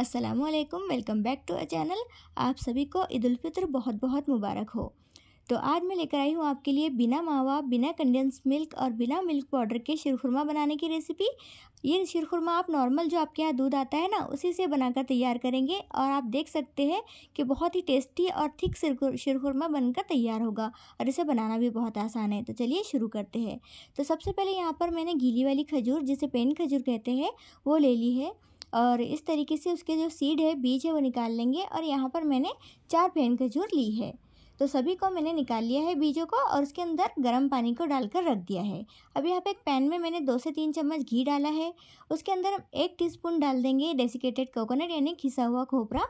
असलकम welcome back to a channel आप सभी को ईदालफ़ितर बहुत बहुत मुबारक हो तो आज मैं लेकर आई हूँ आपके लिए बिना मावा बिना कंडेंस मिल्क और बिना मिल्क पाउडर के शिरखुरमा बनाने की रेसिपी ये शिरखुरमा आप नॉर्मल जो आपके यहाँ दूध आता है ना उसी से बनाकर तैयार करेंगे और आप देख सकते हैं कि बहुत ही टेस्टी और थिक शिरखुरमा बनकर तैयार होगा और इसे बनाना भी बहुत आसान है तो चलिए शुरू करते हैं तो सबसे पहले यहाँ पर मैंने गीली वाली खजूर जिसे पेन खजूर कहते हैं वो ले ली है और इस तरीके से उसके जो सीड है बीज है वो निकाल लेंगे और यहाँ पर मैंने चार पेन खजूर ली है तो सभी को मैंने निकाल लिया है बीजों को और उसके अंदर गर्म पानी को डालकर रख दिया है अब यहाँ पे एक पैन में मैंने दो से तीन चम्मच घी डाला है उसके अंदर एक टीस्पून डाल देंगे डेसिकेटेड कोकोनट यानी खिसा हुआ खोपरा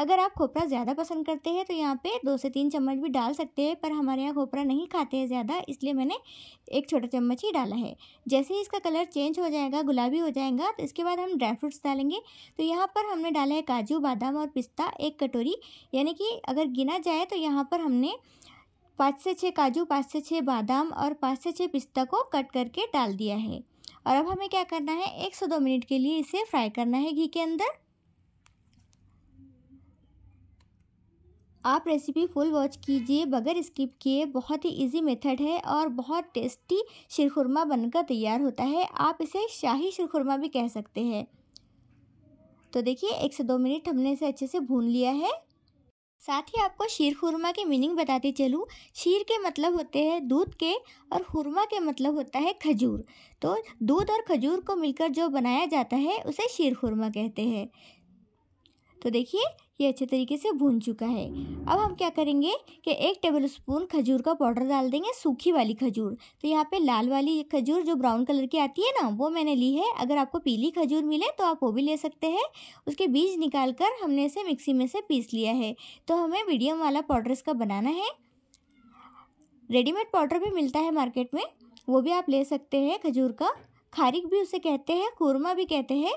अगर आप खोपरा ज़्यादा पसंद करते हैं तो यहाँ पे दो से तीन चम्मच भी डाल सकते हैं पर हमारे यहाँ खोपरा नहीं खाते हैं ज़्यादा इसलिए मैंने एक छोटा चम्मच ही डाला है जैसे ही इसका कलर चेंज हो जाएगा गुलाबी हो जाएगा तो इसके बाद हम ड्राई फ्रूट्स डालेंगे तो यहाँ पर हमने डाला है काजू बादाम और पिस्ता एक कटोरी यानी कि अगर गिना जाए तो यहाँ पर हमने पाँच से छः काजू पाँच से छः बादाम और पाँच से छः पिस्ता को कट करके डाल दिया है और अब हमें क्या करना है एक सौ दो मिनट के लिए इसे फ्राई करना है घी के अंदर आप रेसिपी फुल वॉच कीजिए बगैर स्किप किए बहुत ही इजी मेथड है और बहुत टेस्टी शिरखुरमा बनकर तैयार होता है आप इसे शाही शिरखुरमा भी कह सकते हैं तो देखिए एक से दो मिनट हमने इसे अच्छे से भून लिया है साथ ही आपको शीर खुरमा की मीनिंग बताती चलूँ शीर के मतलब होते हैं दूध के और खुरमा के मतलब होता है खजूर तो दूध और खजूर को मिलकर जो बनाया जाता है उसे शीर खुरमा कहते हैं तो देखिए ये अच्छे तरीके से भून चुका है अब हम क्या करेंगे कि एक टेबल स्पून खजूर का पाउडर डाल देंगे सूखी वाली खजूर तो यहाँ पे लाल वाली खजूर जो ब्राउन कलर की आती है ना वो मैंने ली है अगर आपको पीली खजूर मिले तो आप वो भी ले सकते हैं उसके बीज निकाल कर हमने इसे मिक्सी में से पीस लिया है तो हमें मीडियम वाला पाउडर इसका बनाना है रेडीमेड पाउडर भी मिलता है मार्केट में वो भी आप ले सकते हैं खजूर का खारिक भी उसे कहते हैं कुरमा भी कहते हैं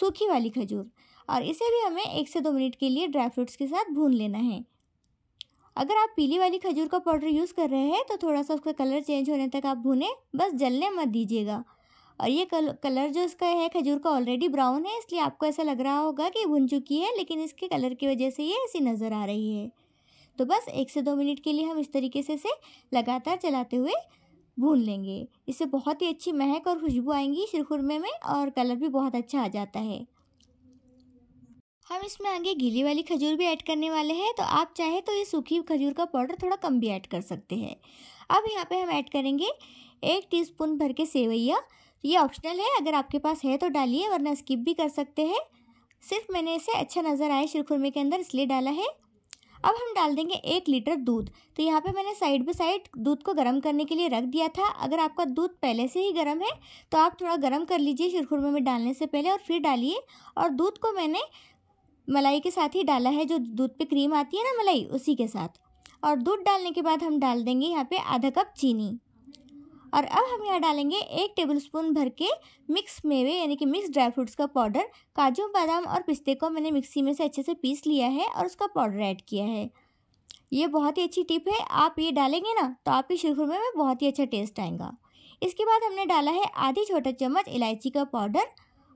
सूखी वाली खजूर और इसे भी हमें एक से दो मिनट के लिए ड्राई फ्रूट्स के साथ भून लेना है अगर आप पीली वाली खजूर का पाउडर यूज़ कर रहे हैं तो थोड़ा सा उसका कलर चेंज होने तक आप भूनें बस जलने मत दीजिएगा और ये कल, कलर जो इसका है खजूर का ऑलरेडी ब्राउन है इसलिए आपको ऐसा लग रहा होगा कि भुन चुकी है लेकिन इसके कलर की वजह से ये ऐसी नज़र आ रही है तो बस एक से दो मिनट के लिए हम इस तरीके से इसे लगातार चलाते हुए भून लेंगे इससे बहुत ही अच्छी महक और खुशबू आएंगी शिरखुरमे में और कलर भी बहुत अच्छा आ जाता है हम इसमें आगे गीली वाली खजूर भी ऐड करने वाले हैं तो आप चाहे तो ये सूखी खजूर का पाउडर थोड़ा कम भी ऐड कर सकते हैं अब यहाँ पे हम ऐड करेंगे एक टीस्पून भर के सेवैया ये ऑप्शनल है अगर आपके पास है तो डालिए वरना स्किप भी कर सकते हैं सिर्फ मैंने इसे अच्छा नज़र आए शिरखुरमे के अंदर इसलिए डाला है अब हम डाल देंगे एक लीटर दूध तो यहाँ पे मैंने साइड बाई साइड दूध को गर्म करने के लिए रख दिया था अगर आपका दूध पहले से ही गर्म है तो आप थोड़ा गर्म कर लीजिए शिरखुरमे में डालने से पहले और फिर डालिए और दूध को मैंने मलाई के साथ ही डाला है जो दूध पे क्रीम आती है ना मलाई उसी के साथ और दूध डालने के बाद हम डाल देंगे यहाँ पे आधा कप चीनी और अब हम यहाँ डालेंगे एक टेबल स्पून भर के मिक्स मेवे यानी कि मिक्स ड्राई फ्रूट्स का पाउडर काजू बादाम और पिस्ते को मैंने मिक्सी में से अच्छे से पीस लिया है और उसका पाउडर ऐड किया है ये बहुत ही अच्छी टिप है आप ये डालेंगे ना तो आपकी शिरखुरमे में बहुत ही अच्छा टेस्ट आएगा इसके बाद हमने डाला है आधी छोटा चम्मच इलायची का पाउडर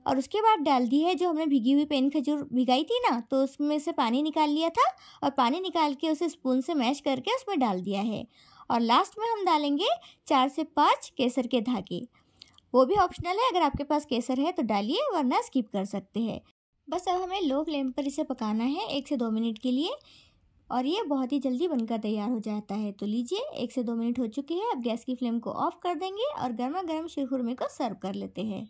और उसके बाद डाल दी है जो हमने भिगी हुई पेन खजूर भिगाई थी ना तो उसमें से पानी निकाल लिया था और पानी निकाल के उसे स्पून से मैश करके उसमें डाल दिया है और लास्ट में हम डालेंगे चार से पाँच केसर के धागे वो भी ऑप्शनल है अगर आपके पास केसर है तो डालिए वरना स्किप कर सकते हैं बस अब हमें लो फ्लेम पर इसे पकाना है एक से दो मिनट के लिए और ये बहुत ही जल्दी बनकर तैयार हो जाता है तो लीजिए एक से दो मिनट हो चुके हैं अब गैस की फ्लेम को ऑफ कर देंगे और गर्मा गर्म शिरखुरमे को सर्व कर लेते हैं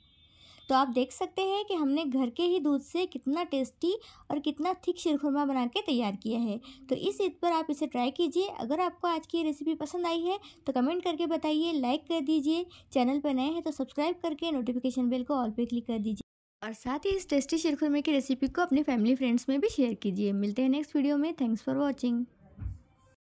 तो आप देख सकते हैं कि हमने घर के ही दूध से कितना टेस्टी और कितना थिक शिरखुरमा बना के तैयार किया है तो इस ईद पर आप इसे ट्राई कीजिए अगर आपको आज की रेसिपी पसंद आई है तो कमेंट करके बताइए लाइक कर दीजिए चैनल पर नए हैं तो सब्सक्राइब करके नोटिफिकेशन बेल को ऑल पर क्लिक कर दीजिए और साथ ही इस टेस्टी शिरखुरमे की रेसिपी को अपने फैमिली फ्रेंड्स में भी शेयर कीजिए मिलते हैं नेक्स्ट वीडियो में थैंक्स फॉर वॉचिंग